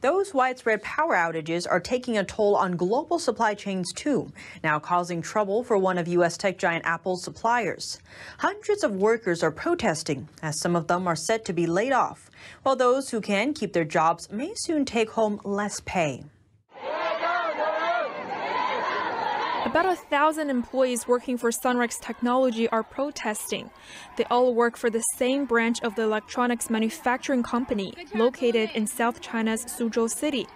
Those widespread power outages are taking a toll on global supply chains too, now causing trouble for one of U.S. tech giant Apple's suppliers. Hundreds of workers are protesting, as some of them are set to be laid off, while those who can keep their jobs may soon take home less pay. About a thousand employees working for Sunrex Technology are protesting. They all work for the same branch of the electronics manufacturing company located in South China's Suzhou City.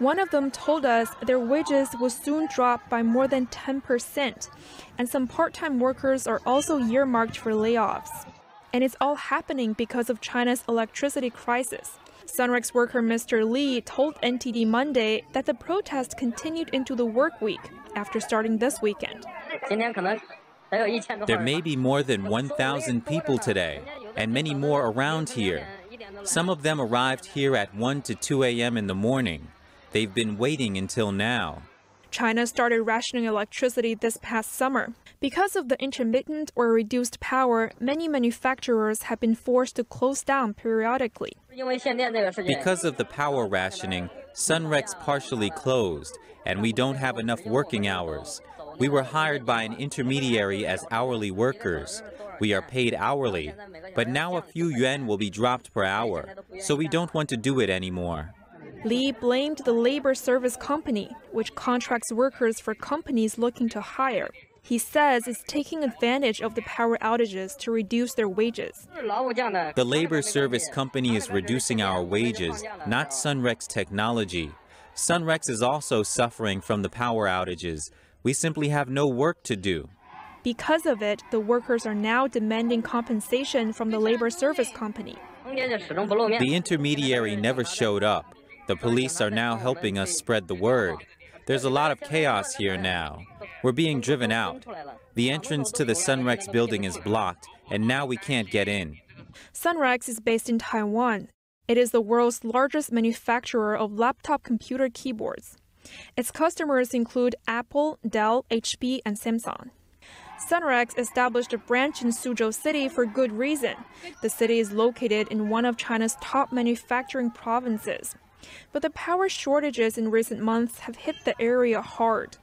One of them told us their wages will soon drop by more than 10%, and some part time workers are also earmarked for layoffs. And it's all happening because of China's electricity crisis. Sunrex worker Mr. Li told NTD Monday that the protest continued into the work week, after starting this weekend. There may be more than 1,000 people today, and many more around here. Some of them arrived here at 1 to 2 a.m. in the morning. They've been waiting until now. China started rationing electricity this past summer. Because of the intermittent or reduced power, many manufacturers have been forced to close down periodically. Because of the power rationing, Sunrex partially closed, and we don't have enough working hours. We were hired by an intermediary as hourly workers. We are paid hourly, but now a few yuan will be dropped per hour, so we don't want to do it anymore. Lee blamed the labor service company, which contracts workers for companies looking to hire. He says it's taking advantage of the power outages to reduce their wages. The labor service company is reducing our wages, not Sunrex technology. Sunrex is also suffering from the power outages. We simply have no work to do. Because of it, the workers are now demanding compensation from the labor service company. The intermediary never showed up. The police are now helping us spread the word. There's a lot of chaos here now. We're being driven out. The entrance to the Sunrex building is blocked, and now we can't get in. Sunrex is based in Taiwan. It is the world's largest manufacturer of laptop computer keyboards. Its customers include Apple, Dell, HP, and Samsung. Sunrex established a branch in Suzhou City for good reason. The city is located in one of China's top manufacturing provinces, but the power shortages in recent months have hit the area hard.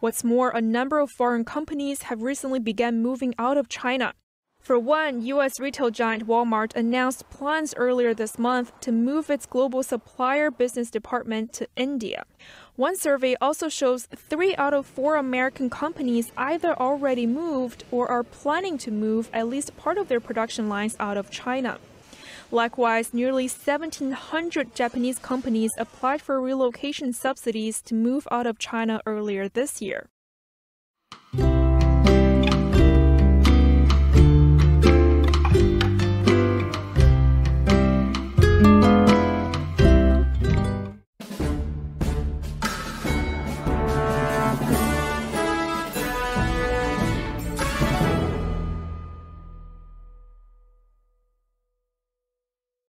What's more, a number of foreign companies have recently begun moving out of China. For one, U.S. retail giant Walmart announced plans earlier this month to move its global supplier business department to India. One survey also shows three out of four American companies either already moved or are planning to move at least part of their production lines out of China. Likewise, nearly 1,700 Japanese companies applied for relocation subsidies to move out of China earlier this year.